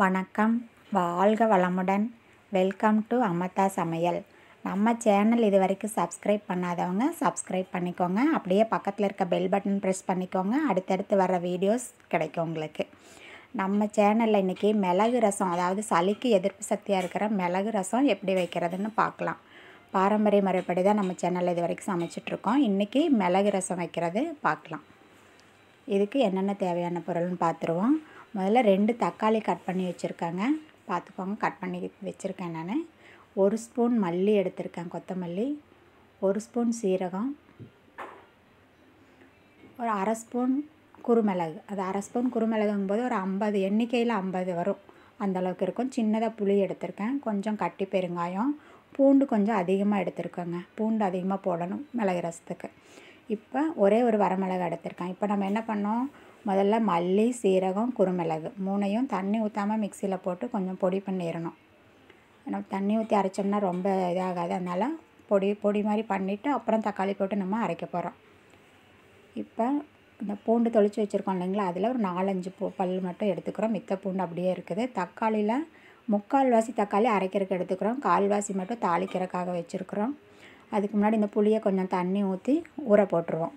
வணக்கம் வாழ்க வளமுடன் வெல்கம் டு அமதா சமையல் நம்ம சேனல் இது வரைக்கும் சப்ஸ்கிரைப் பண்ணாதவங்க சப்ஸ்கிரைப் பண்ணிக்கோங்க அப்படியே பக்கத்தில் இருக்க பெல் பட்டன் ப்ரெஸ் பண்ணிக்கோங்க அடுத்தடுத்து வர வீடியோஸ் கிடைக்கும் உங்களுக்கு நம்ம சேனலில் இன்றைக்கி மிளகு ரசம் அதாவது சளிக்கு எதிர்ப்பு சக்தியாக இருக்கிற மிளகு ரசம் எப்படி வைக்கிறதுன்னு பார்க்கலாம் பாரம்பரிய முறைப்படி தான் நம்ம சேனலில் இது வரைக்கும் சமைச்சிட்ருக்கோம் இன்றைக்கி மிளகு ரசம் வைக்கிறது பார்க்கலாம் இதுக்கு என்னென்ன தேவையான பொருள்னு பார்த்துருவோம் முதல்ல ரெண்டு தக்காளி கட் பண்ணி வச்சுருக்கேங்க பார்த்துக்கோங்க கட் பண்ணி வச்சுருக்கேன் நான் ஒரு ஸ்பூன் மல்லி எடுத்திருக்கேன் கொத்தமல்லி ஒரு ஸ்பூன் சீரகம் ஒரு அரை ஸ்பூன் குறுமிளகு அது அரை ஸ்பூன் குருமிளகுங்கும் போது ஒரு ஐம்பது எண்ணிக்கையில் ஐம்பது வரும் அந்தளவுக்கு இருக்கும் சின்னதாக புளி எடுத்திருக்கேன் கொஞ்சம் கட்டி பெருங்காயம் பூண்டு கொஞ்சம் அதிகமாக எடுத்துருக்கோங்க பூண்டு அதிகமாக போடணும் மிளகு ரசத்துக்கு இப்போ ஒரே ஒரு வரமிளகு எடுத்திருக்கேன் இப்போ நம்ம என்ன பண்ணோம் முதல்ல மல்லி சீரகம் குறுமிளகு மூணையும் தண்ணி ஊற்றாமல் மிக்சியில் போட்டு கொஞ்சம் பொடி பண்ணிடணும் ஏன்னா தண்ணி ஊற்றி அரைச்சோம்னா ரொம்ப இதாகாது அதனால் பொடி பொடி மாதிரி பண்ணிவிட்டு அப்புறம் தக்காளி போட்டு நம்ம அரைக்க போகிறோம் இப்போ இந்த பூண்டு தொளிச்சு வச்சுருக்கோம் இல்லைங்களா அதில் ஒரு நாலஞ்சு பூ பல் மட்டும் எடுத்துக்கிறோம் மித்த பூண்டு அப்படியே இருக்குது தக்காளியில் முக்கால் வாசி தக்காளி அரைக்கிறதுக்கு எடுத்துக்கிறோம் கால்வாசி மட்டும் தாளிக்கிறதுக்காக வச்சுருக்குறோம் அதுக்கு முன்னாடி இந்த புளியை கொஞ்சம் தண்ணி ஊற்றி ஊற போட்டுருவோம்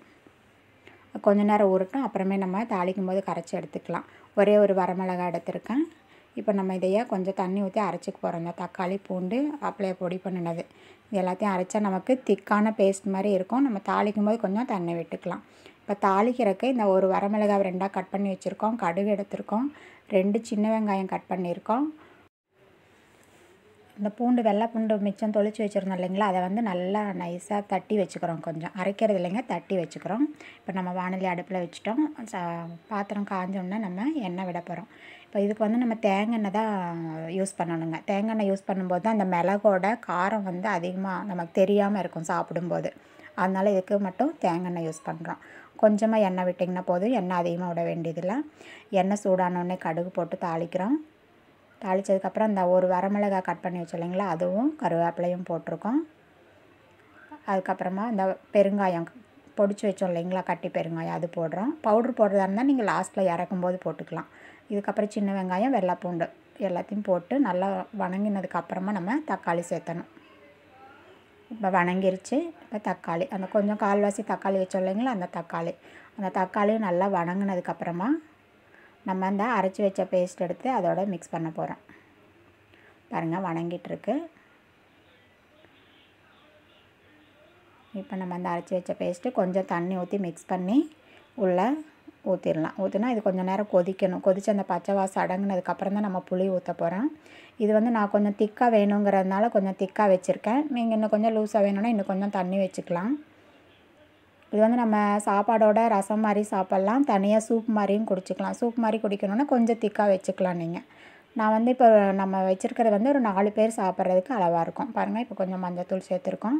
கொஞ்ச நேரம் ஊறட்டும் அப்புறமே நம்ம தாளிக்கும் போது கரைச்சி எடுத்துக்கலாம் ஒரே ஒரு வரமிளகா எடுத்திருக்கேன் இப்போ நம்ம இதையே கொஞ்சம் தண்ணி ஊற்றி அரைச்சிக்க போகிறோம் இந்த தக்காளி பூண்டு அப்படியே பொடி பண்ணினது இது எல்லாத்தையும் அரைச்சா நமக்கு திக்கான பேஸ்ட் மாதிரி இருக்கும் நம்ம தாளிக்கும் போது கொஞ்சம் தண்ணி விட்டுக்கலாம் இப்போ தாளிக்கிறக்கு இந்த ஒரு வரமிளகா ரெண்டாக கட் பண்ணி வச்சுருக்கோம் கடுகு எடுத்திருக்கோம் ரெண்டு சின்ன வெங்காயம் கட் பண்ணியிருக்கோம் இந்த பூண்டு வெள்ளை பூண்டு மிச்சம் தொளிச்சு வச்சுருந்தோம் இல்லைங்களா அதை வந்து நல்லா நைஸாக தட்டி வச்சுக்கிறோம் கொஞ்சம் அரைக்கிறது இல்லைங்க தட்டி வச்சுக்கிறோம் இப்போ நம்ம வானிலை அடுப்பில் வச்சுட்டோம் பாத்திரம் காஞ்சோன்னா நம்ம எண்ணெய் விட போகிறோம் இப்போ இதுக்கு வந்து நம்ம தேங்காய் தான் யூஸ் பண்ணணுங்க தேங்காய் யூஸ் பண்ணும்போது தான் அந்த மிளகோட காரம் வந்து அதிகமாக நமக்கு தெரியாமல் இருக்கும் சாப்பிடும்போது அதனால் இதுக்கு மட்டும் தேங்காய் யூஸ் பண்ணுறோம் கொஞ்சமாக எண்ணெய் விட்டிங்கன்னா போதும் எண்ணெய் அதிகமாக விட வேண்டியதில்லை எண்ணெய் சூடானோடனே கடுகு போட்டு தாளிக்கிறோம் தாளித்ததுக்கப்புறம் அந்த ஒரு வரமிளகாய் கட் பண்ணி வச்சோம் இல்லைங்களா அதுவும் கருவேப்பிலையும் போட்டிருக்கோம் அதுக்கப்புறமா இந்த பெருங்காயம் பொடிச்சு வச்சோம் இல்லைங்களா கட்டி பெருங்காயம் அது போடுறோம் பவுட்ரு போடுறதா இருந்தால் நீங்கள் லாஸ்ட்டில் இறக்கும் போது போட்டுக்கலாம் இதுக்கப்புறம் சின்ன வெங்காயம் வெள்ளைப்பூண்டு எல்லாத்தையும் போட்டு நல்லா வணங்கினதுக்கப்புறமா நம்ம தக்காளி சேர்த்தணும் இப்போ வணங்கிருச்சு இப்போ தக்காளி அந்த கொஞ்சம் கால்வாசி தக்காளி வச்சோம் இல்லைங்களா அந்த தக்காளி அந்த தக்காளியும் நல்லா வணங்கினதுக்கப்புறமா நம்ம அந்த அரைச்சி வச்ச பேஸ்ட் எடுத்து அதோட மிக்ஸ் பண்ண போகிறோம் பாருங்கள் வணங்கிட்டுருக்கு இப்போ நம்ம அந்த அரைச்சி வச்ச பேஸ்ட்டு கொஞ்சம் தண்ணி ஊற்றி மிக்ஸ் பண்ணி உள்ளே ஊற்றிடலாம் ஊற்றினா இது கொஞ்சம் நேரம் கொதிக்கணும் கொதித்து அந்த பச்சை வாசம் அடங்கினதுக்கப்புறம் தான் நம்ம புளி ஊற்ற போகிறோம் இது வந்து நான் கொஞ்சம் திக்காக வேணுங்கிறதுனால கொஞ்சம் திக்காக வச்சுருக்கேன் நீங்கள் இன்னும் கொஞ்சம் லூஸாக வேணும்னா இன்னும் கொஞ்சம் தண்ணி வச்சுக்கலாம் இது வந்து நம்ம சாப்பாடோட ரசம் மாதிரி சாப்பிட்லாம் தனியாக சூப் மாதிரியும் குடிச்சிக்கலாம் சூப் மாதிரி குடிக்கணுன்னா கொஞ்சம் திக்காக வச்சுக்கலாம் நீங்கள் நான் வந்து இப்போ நம்ம வச்சுருக்கிறது வந்து ஒரு நாலு பேர் சாப்பிட்றதுக்கு அளவாக இருக்கும் பாருங்கள் இப்போ கொஞ்சம் மஞ்சத்தூள் சேர்த்துருக்கோம்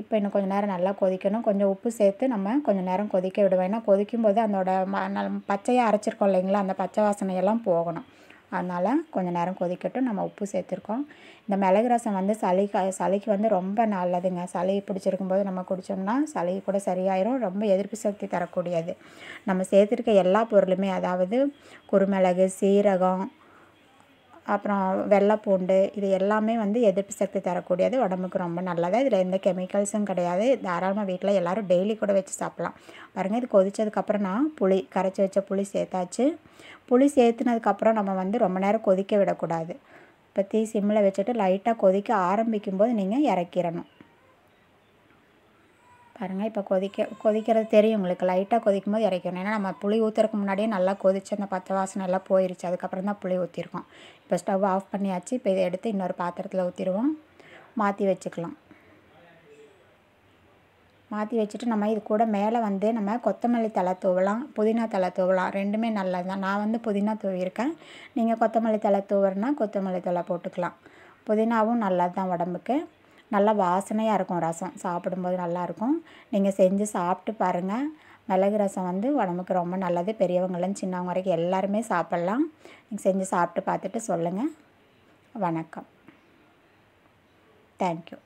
இப்போ இன்னும் கொஞ்சம் நேரம் நல்லா கொதிக்கணும் கொஞ்சம் உப்பு சேர்த்து நம்ம கொஞ்சம் நேரம் கொதிக்க விடுவோம் ஏன்னா கொதிக்கும்போது அதோட ம பச்சையாக அரைச்சிருக்கோம் இல்லைங்களா அந்த பச்சை வாசனையெல்லாம் போகணும் அதனால் கொஞ்சம் நேரம் கொதிக்கட்டும் நம்ம உப்பு சேர்த்துருக்கோம் இந்த மிளகு ரசம் வந்து சளிக்கு சளிக்கு வந்து ரொம்ப நல்லதுங்க சளி பிடிச்சிருக்கும் போது நம்ம குடித்தோம்னா சளி கூட சரியாயிரும் ரொம்ப எதிர்ப்பு சக்தி தரக்கூடியது நம்ம சேர்த்துருக்க எல்லா பொருளுமே அதாவது குருமிளகு சீரகம் அப்புறம் வெள்ளை பூண்டு இது எல்லாமே வந்து எதிர்ப்பு சக்தி தரக்கூடியது உடம்புக்கு ரொம்ப நல்லது இதில் எந்த கெமிக்கல்ஸும் கிடையாது தாராளமாக வீட்டில் எல்லோரும் டெய்லி கூட வச்சு சாப்பிட்லாம் பாருங்கள் இது கொதித்ததுக்கப்புறம் நான் புளி கரைச்சி வச்ச புளி சேர்த்தாச்சு புளி சேர்த்துனதுக்கப்புறம் நம்ம வந்து ரொம்ப நேரம் கொதிக்க விடக்கூடாது இப்போ தீ சிம்மில் வச்சுட்டு லைட்டாக கொதிக்க ஆரம்பிக்கும்போது நீங்கள் இறக்கிடணும் பாருங்கள் இப்போ கொதிக்க கொதிக்கிறது தெரியும் உங்களுக்கு லைட்டாக கொதிக்கும் போது இறக்கணும் ஏன்னா நம்ம புளி ஊற்றுறதுக்கு முன்னாடியே நல்லா கொதிச்சு அந்த பச்சை வாசனை எல்லாம் போயிருச்சு அதுக்கப்புறம் தான் புளி ஊற்றிருக்கோம் இப்போ ஸ்டவ் ஆஃப் பண்ணியாச்சு இப்போ இதை எடுத்து இன்னொரு பாத்திரத்தில் ஊற்றிடுவோம் மாற்றி வச்சுக்கலாம் மாற்றி வச்சுட்டு நம்ம இது கூட மேலே வந்து நம்ம கொத்தமல்லி தலை தூவலாம் புதினா தலை தூவலாம் ரெண்டுமே நல்லது தான் நான் வந்து புதினா தூவியிருக்கேன் நீங்கள் கொத்தமல்லி தலை தூவுறனா கொத்தமல்லி தலை போட்டுக்கலாம் புதினாவும் நல்லது தான் உடம்புக்கு நல்லா வாசனையாக இருக்கும் ரசம் சாப்பிடும்போது நல்லாயிருக்கும் நீங்கள் செஞ்சு சாப்பிட்டு பாருங்கள் மிளகு ரசம் வந்து உடம்புக்கு ரொம்ப நல்லது பெரியவங்களும் சின்னவங்க வரைக்கும் எல்லாருமே சாப்பிட்லாம் நீங்கள் செஞ்சு சாப்பிட்டு பார்த்துட்டு சொல்லுங்கள் வணக்கம் தேங்க்யூ